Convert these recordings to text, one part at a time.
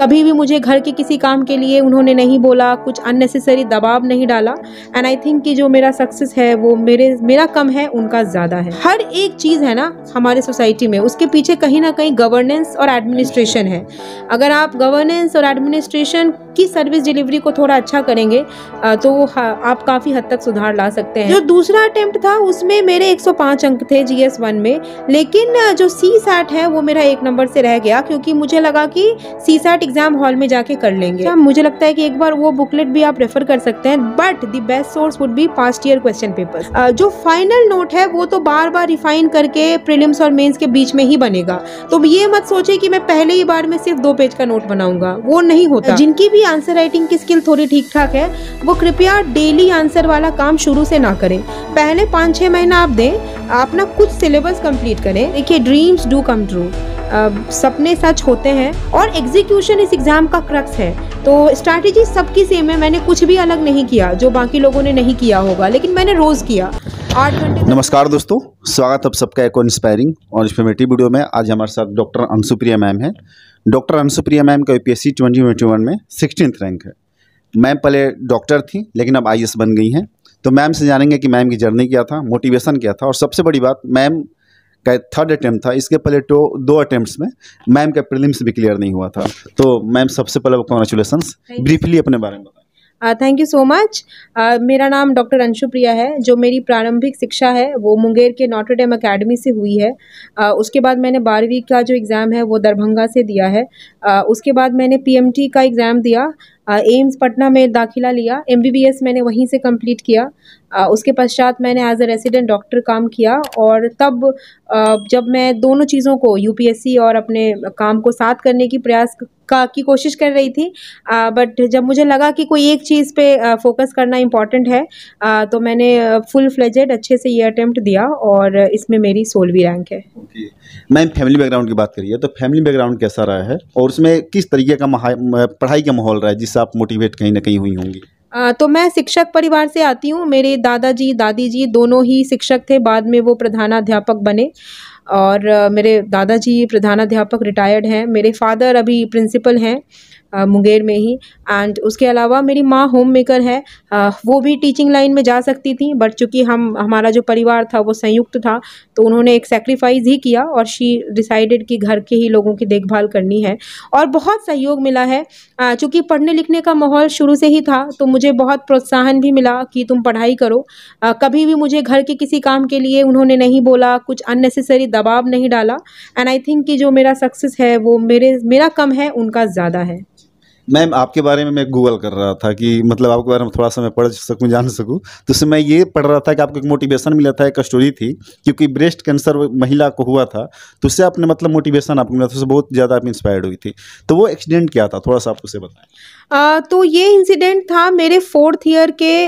कभी भी मुझे घर के किसी काम के लिए उन्होंने नहीं बोला कुछ अननेसेसरी दबाव नहीं डाला एंड आई थिंक कि जो मेरा सक्सेस है वो मेरे मेरा कम है उनका ज़्यादा है हर एक चीज़ है ना हमारे सोसाइटी में उसके पीछे कहीं ना कहीं गवर्नेंस और एडमिनिस्ट्रेशन है अगर आप गवर्नेंस और एडमिनिस्ट्रेशन की सर्विस डिलीवरी को थोड़ा अच्छा करेंगे तो आप काफ़ी हद तक सुधार ला सकते हैं जो दूसरा अटैम्प्ट था उसमें मेरे 105 अंक थे जी एस वन में लेकिन जो सी सैट है वो मेरा एक नंबर से रह गया क्योंकि मुझे लगा कि सी सैट एग्जाम हॉल में जाके कर लेंगे तो मुझे लगता है कि एक बार वो बुकलेट भी आप रेफर कर सकते हैं but the best source would be past year question paper जो फाइनल नोट है वो तो बार बार रिफाइन करके प्रीलिम्स और मेन्स के बीच में ही बनेगा तो ये मत सोचे कि मैं पहले ही बार में सिर्फ दो पेज का नोट बनाऊंगा वो नहीं होता जिनकी भी आंसर राइटिंग की स्किल थोड़ी ठीक ठाक है वो कृपया डेली आंसर वाला काम शुरू से ना करें पहले पाँच छः महीना आप दें अपना कुछ सिलेबस कंप्लीट करें देखिए ड्रीम्स डू कम ट्रू सपने सच होते हैं और एग्जीक्यूशन क्वेश्चन इस एग्ज़ाम का क्रक्स है तो स्ट्रैटेजी सबकी सेम है मैंने कुछ भी अलग नहीं किया जो बाकी लोगों ने नहीं किया होगा लेकिन मैंने रोज़ किया आठ घंटे नमस्कार दोस्तों स्वागत आप सबका एक इंस्पायरिंग और इन्फॉर्मेटिव वीडियो में आज हमारे साथ डॉक्टर अंशुप्रिया मैम है डॉक्टर अंशुप्रिया मैम का U P twenty twenty one में सिक्सटीन रैंक है मैम पहले डॉक्टर थी लेकिन अब आई बन गई हैं तो मैम से जानेंगे कि मैम की जर्नी क्या था मोटिवेशन क्या था और सबसे बड़ी बात मैम का थर्ड अटैम्प्ट था इसके पहले तो दो अटैम्प्ट में मैम का प्रिलिम्स भी क्लियर नहीं हुआ था तो मैम सबसे पहले कॉन्ग्रेचुलेसन ब्रीफली अपने बारे में थैंक यू सो मच मेरा नाम डॉक्टर अंशु प्रिया है जो मेरी प्रारंभिक शिक्षा है वो मुंगेर के नॉटरडेम अकेडमी से हुई है uh, उसके बाद मैंने बारहवीं का जो एग्ज़ाम है वो दरभंगा से दिया है uh, उसके बाद मैंने पीएमटी का एग्ज़ाम दिया एम्स uh, पटना में दाखिला लिया एमबीबीएस मैंने वहीं से कंप्लीट किया उसके पश्चात मैंने एज ए रेसिडेंट डॉक्टर काम किया और तब जब मैं दोनों चीज़ों को यूपीएससी और अपने काम को साथ करने की प्रयास का की कोशिश कर रही थी आ, बट जब मुझे लगा कि कोई एक चीज़ पे आ, फोकस करना इम्पॉर्टेंट है आ, तो मैंने फुल फ्लेजेड अच्छे से ये अटेम्प्ट दिया और इसमें मेरी सोलवी रैंक है okay. मैम फैमिली बैकग्राउंड की बात करिए तो फैमिली बैकग्राउंड कैसा रहा है और उसमें किस तरीके का पढ़ाई का माहौल रहा है जिससे आप मोटिवेट कहीं ना कहीं हुई होंगी तो मैं शिक्षक परिवार से आती हूँ मेरे दादाजी दादी जी दोनों ही शिक्षक थे बाद में वो प्रधानाध्यापक बने और मेरे दादाजी प्रधानाध्यापक रिटायर्ड हैं मेरे फादर अभी प्रिंसिपल हैं मुंगेर में ही एंड उसके अलावा मेरी माँ होम मेकर है वो भी टीचिंग लाइन में जा सकती थी बट चूँकि हम हमारा जो परिवार था वो संयुक्त था तो उन्होंने एक सेक्रीफाइस ही किया और शी डिसाइडेड कि घर के ही लोगों की देखभाल करनी है और बहुत सहयोग मिला है चूँकि पढ़ने लिखने का माहौल शुरू से ही था तो मुझे बहुत प्रोत्साहन भी मिला कि तुम पढ़ाई करो कभी भी मुझे घर के किसी काम के लिए उन्होंने नहीं बोला कुछ अननेसेसरी दबाव नहीं डाला एंड आई थिंक कि जो मेरा सक्सेस है वो मेरे मेरा कम है उनका ज़्यादा है मैम आपके बारे में मैं गूगल कर रहा था कि मतलब आपके बारे में थोड़ा सा मैं पढ़ सकूं जान सकूं तो उससे मैं ये पढ़ रहा था कि आपको एक मोटिवेशन मिला था एक स्टोरी थी क्योंकि ब्रेस्ट कैंसर महिला को हुआ था तो उससे आपने मतलब मोटिवेशन आपको मिला था उससे बहुत ज़्यादा आप इंस्पायर्ड हुई थी तो वो एक्सीडेंट क्या था थोड़ा सा आप उसे बताएं आ, तो ये इंसिडेंट था मेरे फोर्थ ईयर के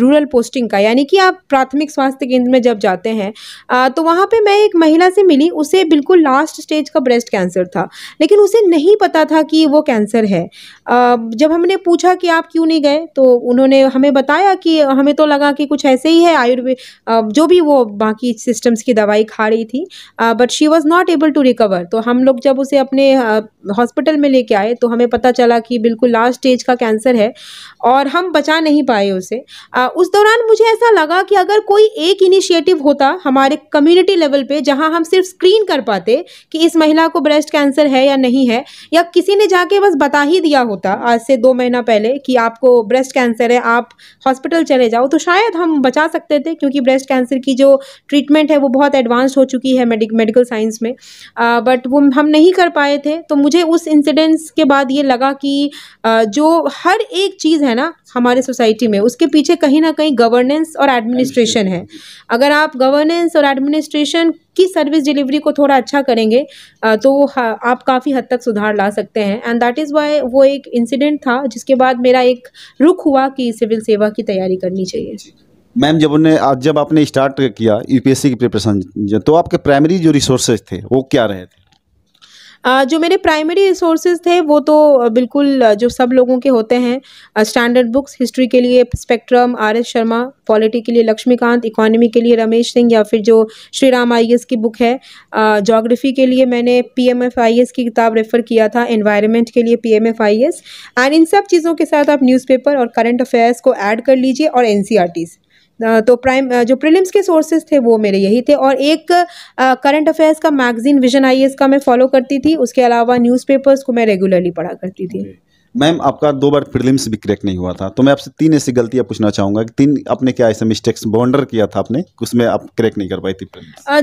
रूरल पोस्टिंग का यानी कि आप प्राथमिक स्वास्थ्य केंद्र में जब जाते हैं आ, तो वहाँ पे मैं एक महिला से मिली उसे बिल्कुल लास्ट स्टेज का ब्रेस्ट कैंसर था लेकिन उसे नहीं पता था कि वो कैंसर है आ, जब हमने पूछा कि आप क्यों नहीं गए तो उन्होंने हमें बताया कि हमें तो लगा कि कुछ ऐसे ही है आयुर्वेद जो भी वो बाकी सिस्टम्स की दवाई खा रही थी but she was not able to recover तो हम लोग जब उसे अपने हॉस्पिटल में लेके आए तो हमें पता चला कि बिल्कुल लास्ट स्टेज का कैंसर है और हम बचा नहीं पाए उसे आ, उस दौरान मुझे ऐसा लगा कि अगर कोई एक इनिशिएटिव होता हमारे कम्युनिटी लेवल पे जहां हम सिर्फ स्क्रीन कर पाते कि इस महिला को ब्रेस्ट कैंसर है या नहीं है या किसी ने जाके बस बता ही दिया होता आज से दो महीना पहले कि आपको ब्रेस्ट कैंसर है आप हॉस्पिटल चले जाओ तो शायद हम बचा सकते थे क्योंकि ब्रेस्ट कैंसर की जो ट्रीटमेंट है वो बहुत एडवांस हो चुकी है मेडिकल साइंस में बट वो हम नहीं कर पाए थे तो मुझे उस इंसिडेंस के बाद ये लगा कि आ, जो हर एक चीज़ है ना हमारे सोसाइटी में उसके पीछे कहीं ना कहीं गवर्नेंस और एडमिनिस्ट्रेशन है अगर आप गवर्नेंस और एडमिनिस्ट्रेशन की सर्विस डिलीवरी को थोड़ा अच्छा करेंगे तो आप काफ़ी हद तक सुधार ला सकते हैं एंड दैट इज़ वाई वो एक इंसिडेंट था जिसके बाद मेरा एक रुख हुआ कि सिविल सेवा की तैयारी करनी चाहिए मैम जब उन्हें आज जब आपने स्टार्ट किया यूपीएससी की प्रिपरेशन तो आपके प्राइमरी जो रिसोर्सेज थे वो क्या रहे थे जो मेरे प्राइमरी रिसोर्सेज थे वो तो बिल्कुल जो सब लोगों के होते हैं स्टैंडर्ड बुक्स हिस्ट्री के लिए Spectrum R S Sharma polity के लिए लक्ष्मीकांत इकोनॉमी के लिए रमेश सिंह या फिर जो श्री राम आई की बुक है जोग्राफ़ी के लिए मैंने P M F I S की किताब रेफ़र किया था इन्वायरमेंट के लिए P M F I S and इन सब चीज़ों के साथ आप न्यूज़पेपर और करंट अफेयर्स को ऐड कर लीजिए और एन सी आर टीज़ तो प्राइम जो प्रीलिम्स के सोर्सेज थे वो मेरे यही थे और एक करंट अफेयर्स का मैगजीन विजन आई का मैं फॉलो करती थी उसके अलावा न्यूज़पेपर्स को मैं रेगुलरली पढ़ा करती थी मैम आपका दो बार प्रीलिम्स भी क्रैक नहीं हुआ था तो मैं आपसे तीन ऐसी गलतियाँ पूछना चाहूंगा कि तीन आपने क्या ऐसे मिस्टेक्स बॉन्डर किया था आपने उसमें आप क्रैक नहीं कर पाई थी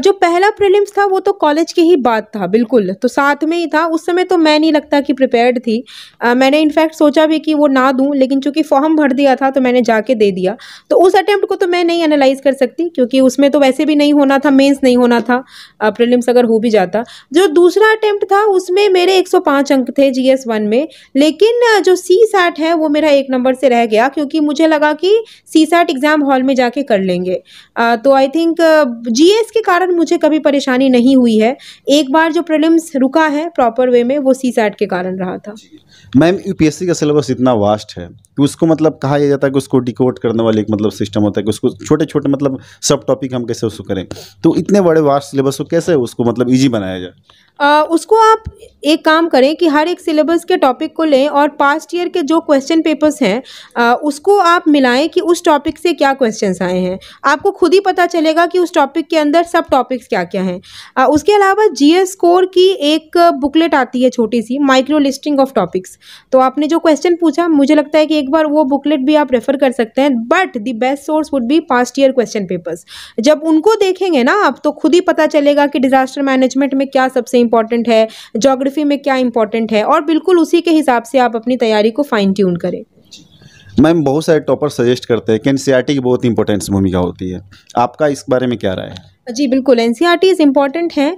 जो पहला प्रीलिम्स था वो तो कॉलेज की ही बात था बिल्कुल तो साथ में ही था उस समय तो मैं नहीं लगता कि प्रिपेयर्ड थी आ, मैंने इनफैक्ट सोचा भी कि वो ना दूँ लेकिन चूंकि फॉर्म भर दिया था तो मैंने जाके दे दिया तो उस अटैम्प्ट को तो मैं नहीं एनालाइज कर सकती क्योंकि उसमें तो वैसे भी नहीं होना था मेन्स नहीं होना था प्रिलिम्स अगर हो भी जाता जो दूसरा अटैम्प्ट था उसमें मेरे एक अंक थे जीएस वन में लेकिन लेकिन जो सी सैट है वो मेरा एक नंबर से रह गया क्योंकि मुझे लगा कि सी सैट एग्ज़ाम हॉल में जाके कर लेंगे तो आई थिंक जी के कारण मुझे कभी परेशानी नहीं हुई है एक बार जो प्रिलिम्स रुका है प्रॉपर वे में वो सी सैट के कारण रहा था मैम यू का सिलेबस इतना वास्ट है कि उसको मतलब कहा जाता है कि उसको डिकोड करने वाले एक मतलब सिस्टम होता है कि उसको छोटे छोटे मतलब सब टॉपिक हम कैसे उसको करें तो इतने बड़े वास्ट सिलेबस को कैसे उसको मतलब ईजी बनाया जाए आ, उसको आप एक काम करें कि हर एक सिलेबस के टॉपिक को लें और पास्ट ईयर के जो क्वेश्चन पेपर्स हैं उसको आप मिलाएं कि उस टॉपिक से क्या क्वेश्चंस आए हैं आपको खुद ही पता चलेगा कि उस टॉपिक के अंदर सब टॉपिक्स क्या क्या हैं उसके अलावा जीएस स्कोर की एक बुकलेट आती है छोटी सी माइक्रो लिस्टिंग ऑफ टॉपिक्स तो आपने जो क्वेश्चन पूछा मुझे लगता है कि एक बार वो बुकलेट भी आप रेफ़र कर सकते हैं but the best source would be past year question papers जब उनको देखेंगे ना आप तो खुद ही पता चलेगा कि डिज़ास्टर मैनेजमेंट में क्या सबसे इंपॉर्टेंट है जोग्राफी में क्या इंपॉर्टेंट है और बिल्कुल उसी के हिसाब से आप अपनी तैयारी को फाइन ट्यून करें मैम बहुत सारे टॉपर सजेस्ट करते हैं कि एन e की बहुत इंपॉर्टेंट भूमिका होती है आपका इस बारे में क्या राय है जी बिल्कुल एन सी इम्पॉर्टेंट हैं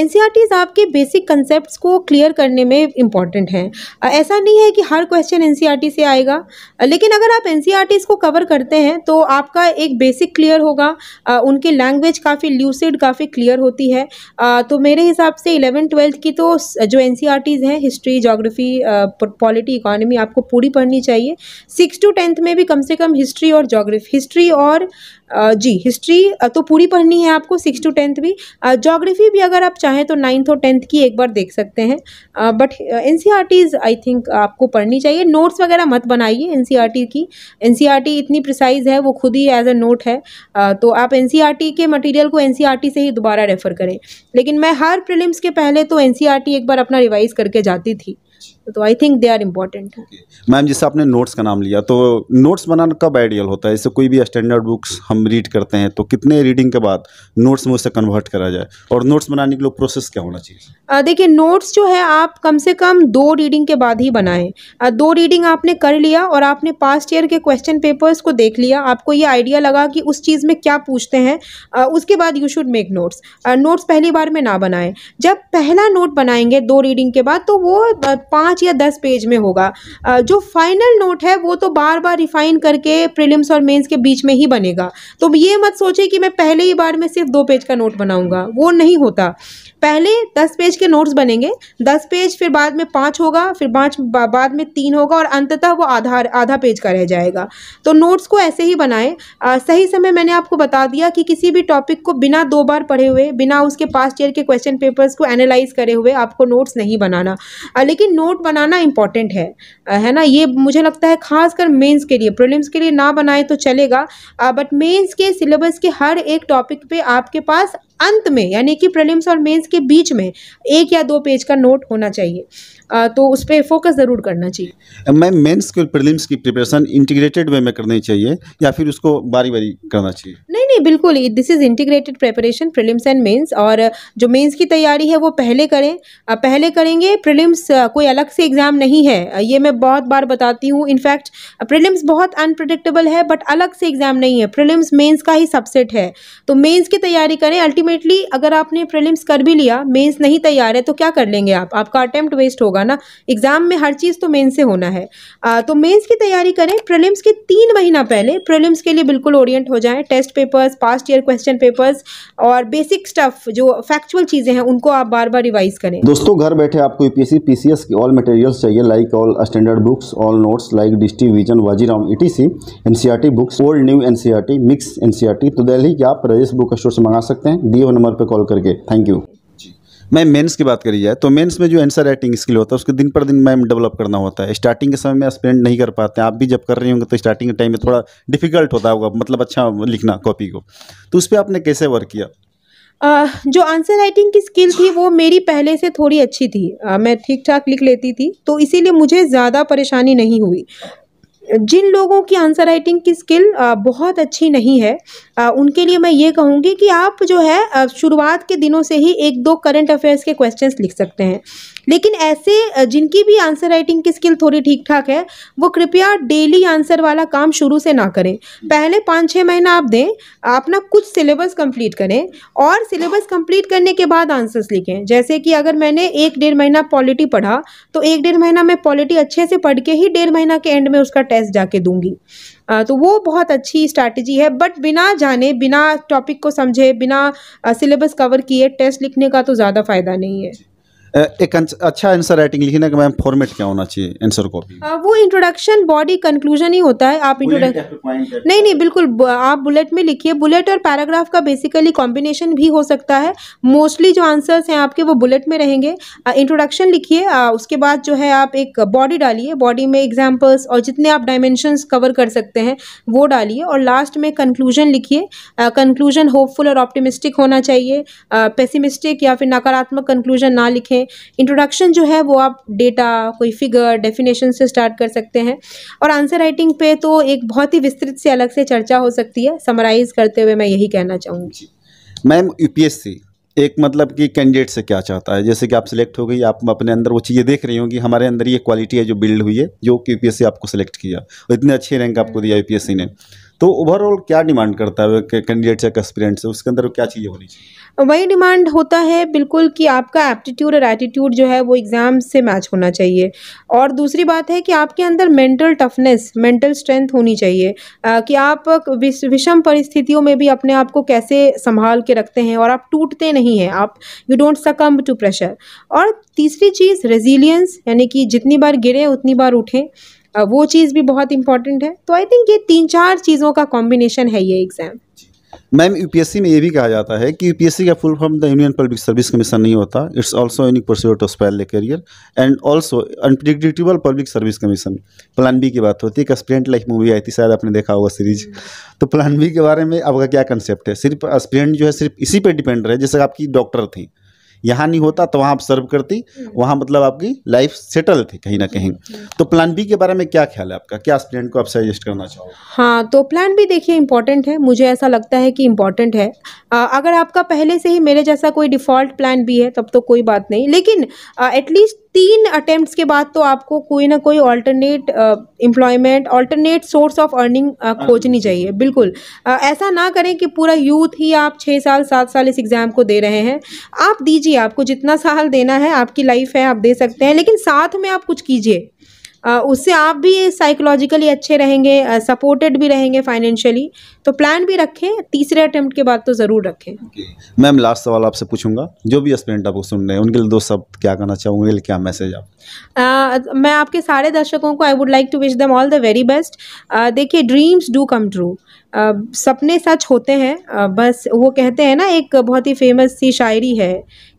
एन सी e आपके बेसिक कंसेप्ट को क्लियर करने में इम्पॉर्टेंट हैं ऐसा नहीं है कि हर क्वेश्चन एन e से आएगा uh, लेकिन अगर आप एन सी e को कवर करते हैं तो आपका एक बेसिक क्लियर होगा uh, उनके लैंग्वेज काफ़ी ल्यूसिड काफ़ी क्लियर होती है uh, तो मेरे हिसाब से इलेवन ट्वेल्थ की तो जो एन सी हैं हिस्ट्री जोग्राफी पॉलिटी इकोनॉमी आपको पूरी पढ़नी चाहिए सिक्स टू टेंथ में भी कम से कम हिस्ट्री और जोग्राफी हिस्ट्री और जी हिस्ट्री तो पूरी पढ़नी है आपको सिक्स टू टेंथ भी जोग्राफी भी अगर आप चाहें तो नाइन्थ और टेंथ की एक बार देख सकते हैं बट एन आई थिंक आपको पढ़नी चाहिए नोट्स वगैरह मत बनाइए एन e की एन e इतनी प्रिसाइज है वो खुद ही एज अ नोट है तो आप एन e के मटीरियल को एन से ही दोबारा रेफ़र करें लेकिन मैं हर प्रिलिम्स के पहले तो एन एक बार अपना रिवाइज़ करके जाती थी तो I think they are important ma'am जैसे आपने नोट्स का नाम लिया तो नोट्स बनाना कब आइडियल होता है जैसे कोई भी स्टैंडर्ड बुक्स हम रीड करते हैं तो कितने रीडिंग के बाद नोट्स में उसे कन्वर्ट करा जाए और नोट्स बनाने के लिए प्रोसेस क्या होना चाहिए देखिए नोट्स जो है आप कम से कम दो रीडिंग के बाद ही बनाएं दो रीडिंग आपने कर लिया और आपने पास्ट ईयर के क्वेश्चन पेपर्स को देख लिया आपको ये आइडिया लगा कि उस चीज़ में क्या पूछते हैं उसके बाद you should make notes notes पहली बार में ना बनाएं जब पहला नोट बनाएंगे दो रीडिंग के बाद तो वो पाँच पाँच या दस पेज में होगा जो फाइनल नोट है वो तो बार बार रिफाइन करके प्रिलिम्स और मेंस के बीच में ही बनेगा तो ये मत सोचे कि मैं पहले ही बार में सिर्फ दो पेज का नोट बनाऊंगा वो नहीं होता पहले दस पेज के नोट्स बनेंगे दस पेज फिर बाद में पाँच होगा फिर पाँच बाद में तीन होगा और अंततः वो आधा आधा पेज का रह जाएगा तो नोट्स को ऐसे ही बनाएं सही समय मैंने आपको बता दिया कि किसी भी टॉपिक को बिना दो बार पढ़े हुए बिना उसके पास्ट ईयर के क्वेश्चन पेपर्स को एनालाइज करे हुए आपको नोट्स नहीं बनाना लेकिन नोट बनाना इंपॉर्टेंट है है ना ये मुझे लगता है खासकर मेन्स के लिए प्रोलिम्स के लिए ना बनाएं तो चलेगा बट मेन्स के सिलेबस के हर एक टॉपिक पर आपके पास अंत में यानी कि प्रलिम्स और मेंस के बीच में एक या दो पेज का नोट होना चाहिए आ, तो उस पर फोकस ज़रूर करना चाहिए मैम मेंस के प्रीलिम्स की प्रिपरेशन इंटीग्रेटेड वे में करनी चाहिए या फिर उसको बारी बारी करना चाहिए नहीं नहीं बिल्कुल this is integrated preparation prelims and mains और जो मेंस की तैयारी है वो पहले करें पहले करेंगे प्रिलिम्स कोई अलग से एग्ज़ाम नहीं है ये मैं बहुत बार बताती हूँ इनफैक्ट प्रिलिम्स बहुत अनप्रडिक्टेबल है बट अलग से एग्ज़ाम नहीं है प्रिलिम्स मेंस का ही सबसेट है तो मेंस की तैयारी करें अल्टीमेटली अगर आपने प्रिलिम्स कर भी लिया मेन्स नहीं तैयार है तो क्या कर लेंगे आप आपका अटैम्प्ट वेस्ट होगा ना एग्ज़ाम में हर चीज़ तो मेन्स से होना है तो मेन्स की तैयारी करें प्रिलिम्स के तीन महीना पहले प्रिलिम्स के लिए बिल्कुल ओरिएंट हो जाए test paper papers past year question papers और बेसिक स्टफ जो फैक्चुअल चीज़ें हैं उनको आप बार बार रिवाइज करें दोस्तों घर बैठे आपको यूपीएससी e पीसीएस की ऑल मटेरियल्स चाहिए like all standard books all notes like Drishti Vision Vajiram ETC NCERT books old new NCERT mix NCERT तो दिल्ली के आप रजेश बुक स्टोर से मंगा सकते हैं दिए नंबर पर कॉल करके थैंक यू मैं मेंस की बात करी जाए तो मेंस में जो आंसर राइटिंग स्किल होता है उसको दिन पर दिन मैम डेवलप करना होता है स्टार्टिंग के समय में स्प्रेंड नहीं कर पाते आप भी जब कर रहे होंगे तो स्टार्टिंग के टाइम में थोड़ा डिफिकल्ट होता होगा मतलब अच्छा लिखना कॉपी को तो उस पर आपने कैसे वर्क किया आ, जो आंसर राइटिंग की स्किल थी वो मेरी पहले से थोड़ी अच्छी थी आ, मैं ठीक ठाक लिख लेती थी तो इसीलिए मुझे ज़्यादा परेशानी नहीं हुई जिन लोगों की आंसर राइटिंग की स्किल बहुत अच्छी नहीं है उनके लिए मैं ये कहूँगी कि आप जो है शुरुआत के दिनों से ही एक दो करंट अफेयर्स के क्वेश्चंस लिख सकते हैं लेकिन ऐसे जिनकी भी आंसर राइटिंग की स्किल थोड़ी ठीक ठाक है वो कृपया डेली आंसर वाला काम शुरू से ना करें पहले पाँच छः महीना आप दें अपना कुछ सिलेबस कम्प्लीट करें और सिलेबस कम्प्लीट करने के बाद आंसर्स लिखें जैसे कि अगर मैंने एक डेढ़ महीना पॉलिटी पढ़ा तो एक डेढ़ महीना मैं पॉलिटी अच्छे से पढ़ के ही डेढ़ महीना के एंड में उसका टेस्ट एस जाके दूंगी आ, तो वो बहुत अच्छी स्ट्रैटेजी है बट बिना जाने बिना टॉपिक को समझे बिना सिलेबस कवर किए टेस्ट लिखने का तो ज़्यादा फ़ायदा नहीं है एक अच्छा आंसर राइटिंग लिखने का मैम फॉर्मेट क्या होना चाहिए आंसर कॉपी वो इंट्रोडक्शन बॉडी कंक्लूजन ही होता है आप इंट्रोडक्शन नहीं नहीं बिल्कुल आप बुलेट में लिखिए बुलेट और पैराग्राफ का बेसिकली कॉम्बिनेशन भी हो सकता है मोस्टली जो आंसर्स हैं आपके वो बुलेट में रहेंगे इंट्रोडक्शन लिखिए उसके बाद जो है आप एक बॉडी डालिए बॉडी में एग्जाम्पल्स और जितने आप डायमेंशंस कवर कर सकते हैं वो डालिए और लास्ट में कंक्लूजन लिखिए कंक्लूजन होपफुल और ऑप्टिमिस्टिक होना चाहिए पेसिमिस्टिक या फिर नकारात्मक कंक्लूजन ना लिखें में इंट्रोडक्शन जो है वो आप डेटा कोई फिगर डेफिनेशन से स्टार्ट कर सकते हैं और आंसर राइटिंग पे तो एक बहुत ही विस्तृत से अलग से चर्चा हो सकती है समराइज़ करते हुए मैं यही कहना चाहूँगी मैम यू एक मतलब कि कैंडिडेट से क्या चाहता है जैसे कि आप सिलेक्ट हो गई आप अपने अंदर वो चीज़ें देख रही होंगी हमारे अंदर ये क्वालिटी है जो बिल्ड हुई है जो कि यूपीएससी आपको सिलेक्ट किया और इतने अच्छे रैंक आपको दिया यूपीएससी ने तो ओवरऑल क्या डिमांड करता है कैंडिडेट्स या एस्पिरेंट से उसके अंदर क्या चीज़ें होनी चाहिए वही डिमांड होता है बिल्कुल कि आपका एप्टीट्यूड और एटीट्यूड जो है वो एग्ज़ाम से मैच होना चाहिए और दूसरी बात है कि आपके अंदर मेंटल टफनेस मेंटल स्ट्रेंथ होनी चाहिए आ, कि आप विषम परिस्थितियों में भी अपने आप को कैसे संभाल के रखते हैं और आप टूटते नहीं हैं आप you don't succumb to pressure और तीसरी चीज़ रेजिलियंस यानी कि जितनी बार गिरे उतनी बार उठें वो चीज़ भी बहुत इंपॉर्टेंट है तो आई थिंक ये तीन चार चीज़ों का कॉम्बिनेशन है ये एग्ज़ाम मैम यूपीएससी में ये भी कहा जाता है कि यूपीएससी का full form the Indian public service commission नहीं होता it's also unique pursuit of spell career and also unpredictable public service commission plan B की बात होती है एक स्प्रेंट लाइफ मूवी आई थी शायद आपने देखा होगा सीरीज तो प्लान बी के बारे में आपका क्या कंसेप्ट है सिर्फ स्प्रेंट जो है सिर्फ इसी पर डिपेंड रहे जैसे आपकी डॉक्टर थी यहाँ नहीं होता तो वहाँ आप सर्व करती हम्म। वहाँ मतलब आपकी लाइफ सेटल थी कहीं ना कहीं तो प्लान बी के बारे में क्या ख्याल है आपका क्या स्टूडेंट को आप सजेस्ट करना चाहोगे हाँ तो प्लान बी देखिए इम्पोर्टेंट है मुझे ऐसा लगता है कि इम्पॉर्टेंट है आ, अगर आपका पहले से ही मेरे जैसा कोई डिफ़ॉल्ट प्लान बी है तब तो कोई बात नहीं लेकिन एटलीस्ट तीन अटेम्प्ट्स के बाद तो आपको कोई ना कोई alternate employment alternate source of earning खोजनी चाहिए बिल्कुल uh, ऐसा ना करें कि पूरा यूथ ही आप छः साल सात साल इस एग्ज़ाम को दे रहे हैं आप दीजिए आपको जितना साल देना है आपकी लाइफ है आप दे सकते हैं लेकिन साथ में आप कुछ कीजिए उससे आप भी साइकोलॉजिकली अच्छे रहेंगे सपोर्टेड भी रहेंगे फाइनेंशियली तो प्लान भी रखें तीसरे अटेम्प्ट के बाद तो ज़रूर रखें मैम लास्ट सवाल आपसे पूछूंगा जो भी स्टूडेंट आपको सुन रहे हैं उनके लिए दो शब्द क्या कहना चाहूँगे क्या मैसेज आप मैं आपके सारे दर्शकों को I would like to wish them all the very best देखिए ड्रीम्स डू कम ट्रू सपने सच होते हैं बस वो कहते हैं ना एक बहुत ही फेमस सी शायरी है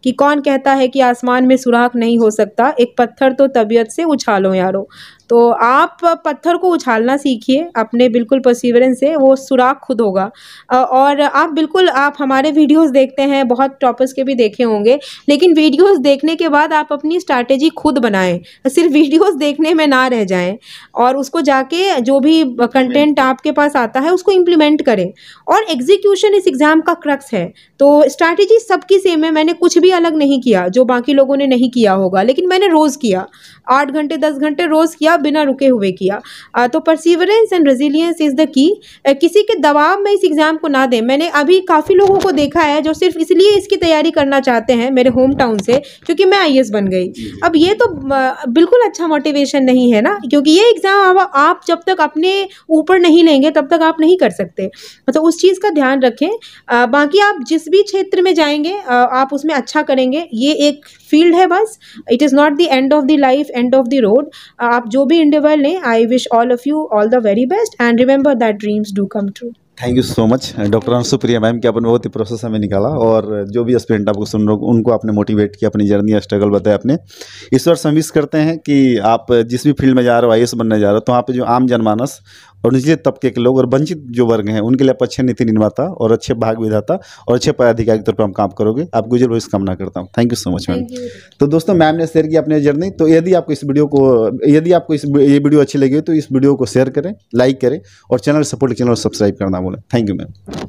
कि कौन कहता है कि आसमान में सुराख नहीं हो सकता एक पत्थर तो तबीयत से उछालो यारो तो आप पत्थर को उछालना सीखिए अपने बिल्कुल परसिवरेंस से वो सुराख खुद होगा और आप बिल्कुल आप हमारे वीडियोस देखते हैं बहुत टॉपर्स के भी देखे होंगे लेकिन वीडियोस देखने के बाद आप अपनी स्ट्रैटेजी खुद बनाएं सिर्फ वीडियोस देखने में ना रह जाएं और उसको जाके जो भी कंटेंट आपके पास आता है उसको इम्प्लीमेंट करें और एग्जीक्यूशन इस एग्ज़ाम का क्रक्स है तो स्ट्रैटेजी सबकी सेम है मैंने कुछ भी अलग नहीं किया जो बाकी लोगों ने नहीं किया होगा लेकिन मैंने रोज़ किया आठ घंटे दस घंटे रोज़ किया बिना रुके हुए किया तो perseverance and resilience is the key किसी के दबाव में इस एग्ज़ाम को ना दें मैंने अभी काफ़ी लोगों को देखा है जो सिर्फ इसलिए इसकी तैयारी करना चाहते हैं मेरे होम टाउन से क्योंकि मैं आई बन गई अब ये तो बिल्कुल अच्छा मोटिवेशन नहीं है ना क्योंकि ये एग्ज़ाम अब आप जब तक अपने ऊपर नहीं लेंगे तब तक आप नहीं कर सकते मतलब तो उस चीज़ का ध्यान रखें बाकी आप जिस भी क्षेत्र में जाएंगे आप उसमें अच्छा करेंगे ये एक फील्ड है बस it is not the end of the life end of the road आप जो भी इंडिविजुअल लें I wish all of you all the very best and remember that dreams do come true thank you so much doctor Anusupriya ma'am कि आपने बहुत ही process हमें निकाला और जो भी स्टूडेंट आपको सुन रहे उनको आपने मोटिवेट किया अपनी जर्नी स्ट्रगल बताया आपने इस बार हम करते हैं कि आप जिस भी फील्ड में जा रहे हो आई बनने जा रहे हो तो वहाँ पर जो आम जनमानस और निचले तबके के लोग और वंचित जो वर्ग हैं उनके लिए आप अच्छे नीति निर्माता और अच्छे भाग विधाता और अच्छे पदाधिकारी के तौर पर हम काम करोगे आप गुजर भविष्य कामना करता हूँ thank you so much ma'am तो दोस्तों मैम ने शेयर किया अपने जर्नी तो यदि आपको इस वीडियो को यदि आपको इस ये वीडियो अच्छी लगी हो तो इस वीडियो को शेयर करें लाइक करें और चैनल सपोर्ट चैनल सब्सक्राइब करना बोले थैंक यू मैम